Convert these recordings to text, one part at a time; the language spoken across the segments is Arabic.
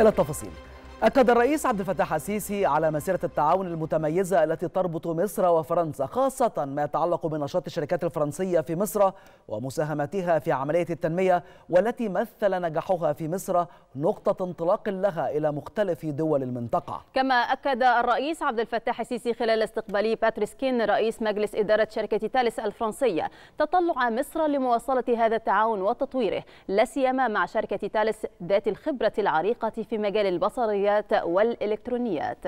إلى التفاصيل أكد الرئيس عبد الفتاح السيسي على مسيرة التعاون المتميزة التي تربط مصر وفرنسا خاصة ما يتعلق بنشاط الشركات الفرنسية في مصر ومساهمتها في عملية التنمية والتي مثل نجاحها في مصر نقطة انطلاق لها إلى مختلف دول المنطقة كما أكد الرئيس عبد الفتاح السيسي خلال استقبال باتريس كين رئيس مجلس إدارة شركة تالس الفرنسية تطلع مصر لمواصلة هذا التعاون وتطويره لا سيما مع شركة تالس ذات الخبرة العريقة في مجال البصريات البريديات والإلكترونيات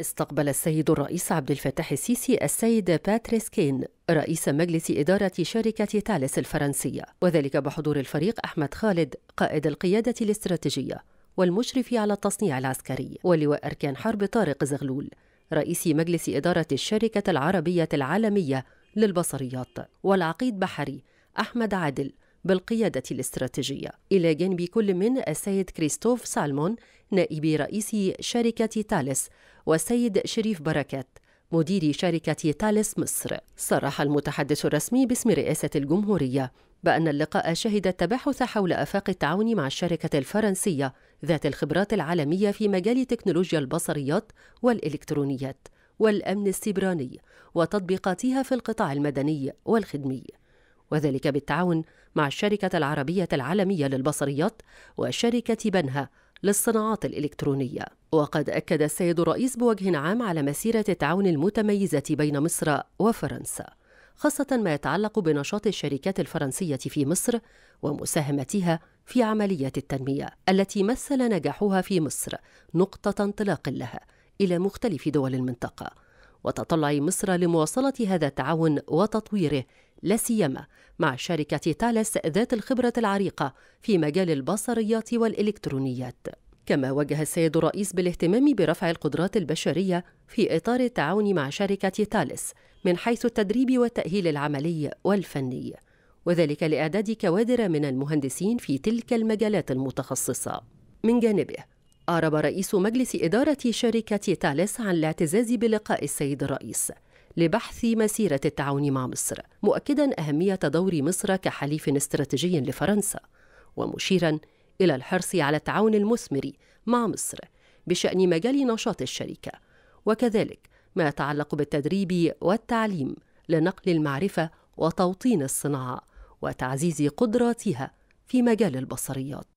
استقبل السيد الرئيس عبد الفتاح السيسي السيد باتريس كين رئيس مجلس إدارة شركة تالس الفرنسية وذلك بحضور الفريق أحمد خالد قائد القيادة الاستراتيجية والمشرف على التصنيع العسكري ولواء أركان حرب طارق زغلول رئيس مجلس إدارة الشركة العربية العالمية للبصريات والعقيد بحري أحمد عادل بالقيادة الاستراتيجية إلى جانب كل من السيد كريستوف سالمون نائب رئيس شركة تالس والسيد شريف بركات مدير شركة تالس مصر صرح المتحدث الرسمي باسم رئاسة الجمهورية بأن اللقاء شهد التباحث حول آفاق التعاون مع الشركة الفرنسية ذات الخبرات العالمية في مجال تكنولوجيا البصريات والإلكترونيات والأمن السيبراني وتطبيقاتها في القطاع المدني والخدمي وذلك بالتعاون مع الشركة العربية العالمية للبصريات وشركة بنها للصناعات الإلكترونية وقد أكد السيد الرئيس بوجه عام على مسيرة التعاون المتميزة بين مصر وفرنسا خاصة ما يتعلق بنشاط الشركات الفرنسية في مصر ومساهمتها في عمليات التنمية التي مثل نجاحها في مصر نقطة انطلاق لها إلى مختلف دول المنطقة وتطلع مصر لمواصلة هذا التعاون وتطويره لا سيما مع شركة تالس ذات الخبرة العريقة في مجال البصريات والإلكترونيات. كما وجه السيد الرئيس بالاهتمام برفع القدرات البشرية في إطار التعاون مع شركة تالس من حيث التدريب والتأهيل العملي والفني، وذلك لإعداد كوادر من المهندسين في تلك المجالات المتخصصة. من جانبه، أعرب رئيس مجلس إدارة شركة تالس عن الاعتزاز بلقاء السيد الرئيس، لبحث مسيرة التعاون مع مصر مؤكدا أهمية دور مصر كحليف استراتيجي لفرنسا ومشيرا إلى الحرص على التعاون المثمر مع مصر بشأن مجال نشاط الشركة وكذلك ما يتعلق بالتدريب والتعليم لنقل المعرفة وتوطين الصناعة وتعزيز قدراتها في مجال البصريات